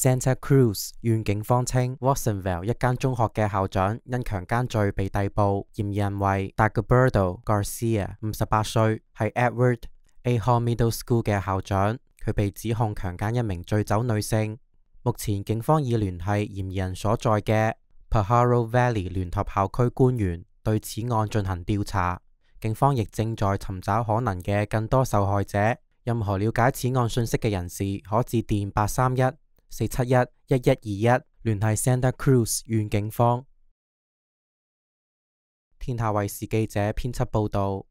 Santa Cruz 愿警方称，Watsonville 一间中学嘅校长因强奸罪被逮捕。嫌疑人为 Dagoberto Garcia，五十八岁，系 Edward Aho Middle School 嘅校长，佢被指控强奸一名醉酒女性。目前警方已联系嫌疑人所在嘅 Pajaro Valley 联合校区官员，对此案进行调查。警方亦正在寻找可能嘅更多受害者。任何了解此案信息嘅人士可致电八三一。四七一一一二一，联系 Santa Cruz 县警方。天下卫视记者编辑报道。